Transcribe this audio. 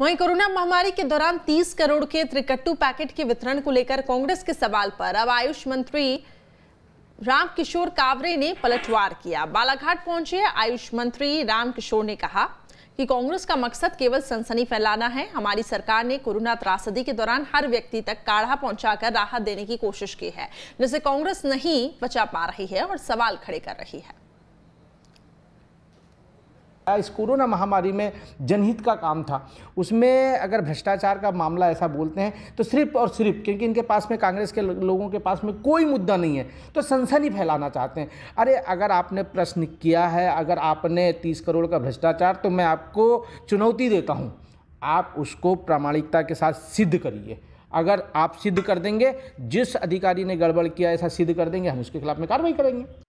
वहीं कोरोना महामारी के दौरान 30 करोड़ के त्रिकट्टू पैकेट के वितरण को लेकर कांग्रेस के सवाल पर अब आयुष मंत्री रामकिशोर कावरे ने पलटवार किया बालाघाट पहुंचे आयुष मंत्री रामकिशोर ने कहा कि कांग्रेस का मकसद केवल सनसनी फैलाना है हमारी सरकार ने कोरोना त्रासदी के दौरान हर व्यक्ति तक काढ़ा पहुंचाकर राहत देने की कोशिश की है जिसे कांग्रेस नहीं बचा पा रही है और सवाल खड़े कर रही है इस कोरोना महामारी में जनहित का काम था उसमें अगर भ्रष्टाचार का मामला ऐसा बोलते हैं तो सिर्फ और सिर्फ क्योंकि इनके पास में कांग्रेस के लोगों के पास में कोई मुद्दा नहीं है तो सनसनी फैलाना चाहते हैं अरे अगर आपने प्रश्न किया है अगर आपने तीस करोड़ का भ्रष्टाचार तो मैं आपको चुनौती देता हूँ आप उसको प्रामाणिकता के साथ सिद्ध करिए अगर आप सिद्ध कर देंगे जिस अधिकारी ने गड़बड़ किया ऐसा सिद्ध कर देंगे हम उसके खिलाफ में कार्रवाई करेंगे